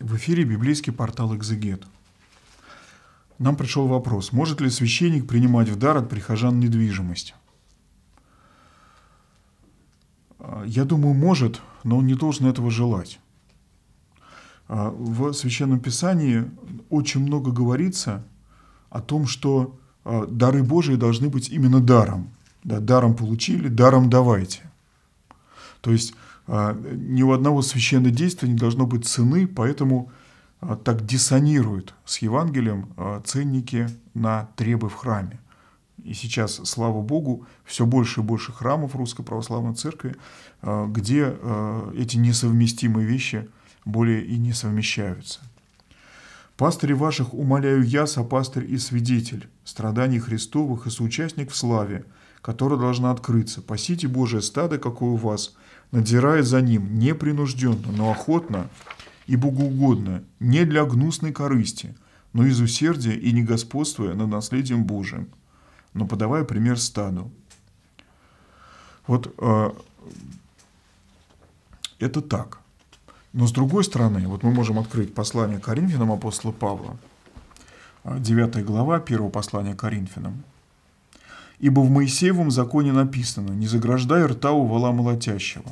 В эфире библейский портал «Экзегет». Нам пришел вопрос, может ли священник принимать в дар от прихожан недвижимость? А, я думаю, может, но он не должен этого желать. А, в Священном Писании очень много говорится о том, что а, дары Божии должны быть именно даром. Да, даром получили, даром давайте – то есть а, ни у одного священного действия не должно быть цены, поэтому а, так диссонируют с Евангелием а, ценники на требы в храме. И сейчас, слава Богу, все больше и больше храмов Русской Православной Церкви, где эти несовместимые вещи более и не совмещаются. «Пастыри ваших умоляю я, сопастырь и свидетель, страданий Христовых и соучастник в славе, которая должна открыться. Пасите Божие стадо, какое у вас, надзирает за ним непринужденно, но охотно и богоугодно, не для гнусной корысти, но из усердия и не господствуя над наследием Божиим, но подавая пример стаду. Вот э, это так. Но с другой стороны, вот мы можем открыть послание Коринфянам апостола Павла, 9 а, глава 1 послания Коринфянам – Ибо в Моисеевом законе написано «Не заграждай рта у вала молотящего».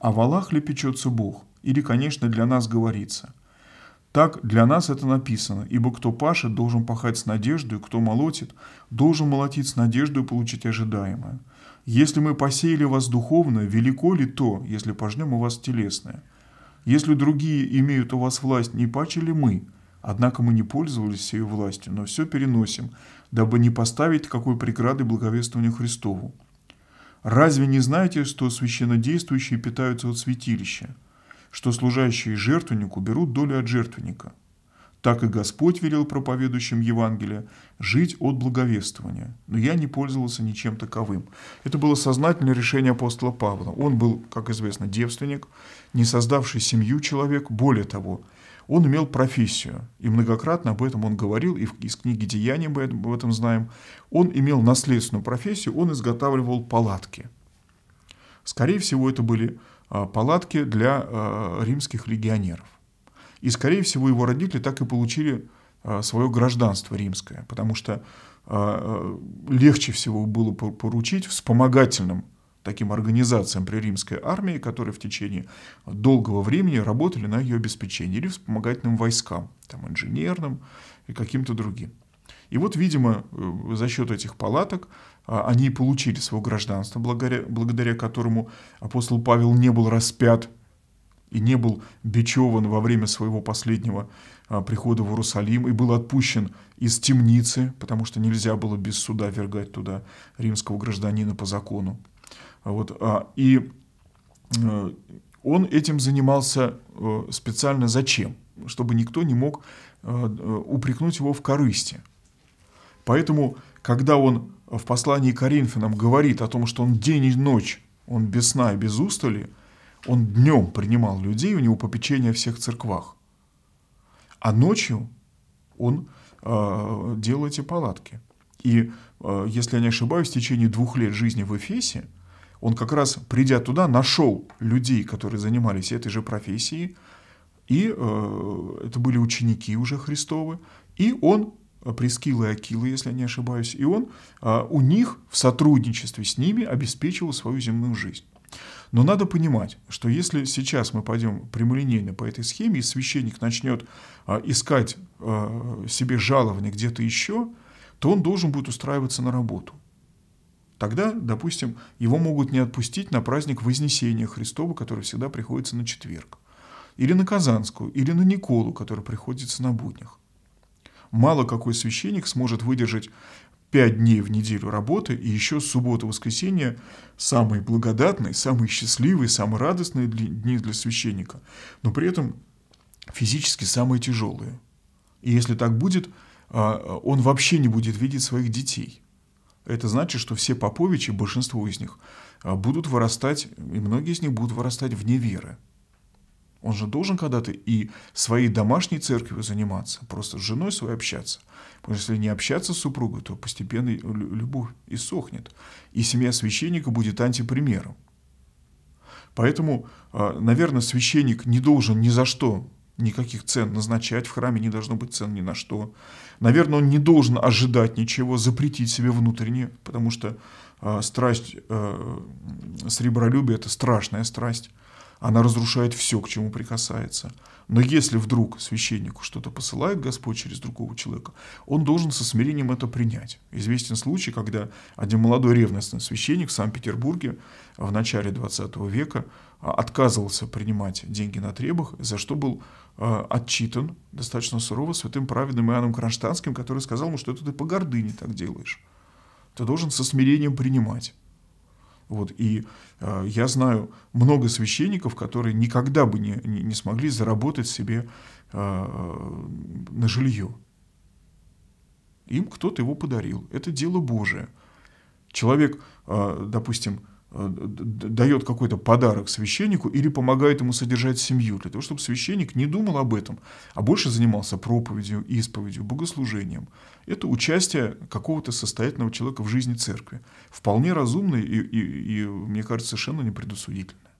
О а валах лепечется Бог, или, конечно, для нас говорится. Так для нас это написано, ибо кто пашет, должен пахать с надеждой, кто молотит, должен молотить с надеждой и получить ожидаемое. Если мы посеяли вас духовно, велико ли то, если пожнем у вас телесное? Если другие имеют у вас власть, не паче ли мы – Однако мы не пользовались ее властью, но все переносим, дабы не поставить какой преграды благовествованию Христову. Разве не знаете, что священнодействующие питаются от святилища, что служащие жертвеннику берут долю от жертвенника? Так и Господь велел проповедующим Евангелия жить от благовествования. Но я не пользовался ничем таковым. Это было сознательное решение апостола Павла. Он был, как известно, девственник, не создавший семью человек. Более того, он имел профессию, и многократно об этом он говорил, и из книги «Деяния» мы об этом знаем. Он имел наследственную профессию, он изготавливал палатки. Скорее всего, это были а, палатки для а, римских легионеров. И, скорее всего, его родители так и получили а, свое гражданство римское, потому что легче всего было поручить вспомогательным таким организациям при римской армии, которые в течение долгого времени работали на ее обеспечение или вспомогательным войскам, там, инженерным и каким-то другим. И вот, видимо, э, за счет этих палаток а, они и получили свое гражданство, благодаря, благодаря которому апостол Павел не был распят и не был бичеван во время своего последнего а, прихода в Иерусалим и был отпущен из темницы, потому что нельзя было без суда вергать туда римского гражданина по закону. А вот, а, и э, он этим занимался э, специально зачем? Чтобы никто не мог э, упрекнуть его в корысти. Поэтому, когда он в послании Коринфянам говорит о том, что он день и ночь, он без сна и без устали, он днем принимал людей, у него попечение в всех церквах. А ночью он э, делал эти палатки. И, э, если я не ошибаюсь, в течение двух лет жизни в Эфесе – он как раз, придя туда, нашел людей, которые занимались этой же профессией, и э, это были ученики уже Христовы, и он, э, Прескила и Акила, если я не ошибаюсь, и он э, у них в сотрудничестве с ними обеспечивал свою земную жизнь. Но надо понимать, что если сейчас мы пойдем прямолинейно по этой схеме, и священник начнет э, искать э, себе жалование где-то еще, то он должен будет устраиваться на работу. Тогда, допустим, его могут не отпустить на праздник Вознесения Христова, который всегда приходится на четверг. Или на Казанскую, или на Николу, который приходится на буднях. Мало какой священник сможет выдержать пять дней в неделю работы и еще суббота-воскресенье самые благодатные, самые счастливые, самые радостные дни для священника, но при этом физически самые тяжелые. И если так будет, а, он вообще не будет видеть своих детей. Это значит, что все поповичи, большинство из них, а, будут вырастать, и многие из них будут вырастать вне веры. Он же должен когда-то и своей домашней церковью заниматься, просто с женой своей общаться. Потому что если не общаться с супругой, то постепенно любовь и сохнет. И семья священника будет антипримером. Поэтому, а, наверное, священник не должен ни за что никаких цен назначать, в храме не должно быть цен ни на что. Наверное, он не должен ожидать ничего, запретить себе внутренне, потому что э, страсть э, сребролюбия – это страшная страсть. Она разрушает все, к чему прикасается. Но если вдруг священнику что-то посылает Господь через другого человека, он должен со смирением это принять. Известен случай, когда один молодой ревностный священник в Санкт-Петербурге в начале 20 века а, отказывался принимать деньги на требах, за что был а, отчитан достаточно сурово святым праведным Иоанном Кронштадтским, который сказал ему, что это ты по гордыне так делаешь. Ты должен со смирением принимать. Вот, и э, я знаю много священников, которые никогда бы не, не, не смогли заработать себе э, на жилье. Им кто-то его подарил. Это дело Божие. Человек, э, допустим, Э, дает какой-то подарок священнику или помогает ему содержать семью, для того, чтобы священник не думал об этом, а больше занимался проповедью, исповедью, богослужением. Это участие какого-то состоятельного человека в жизни церкви. Вполне разумное и, и, и мне кажется, совершенно непредусудительное.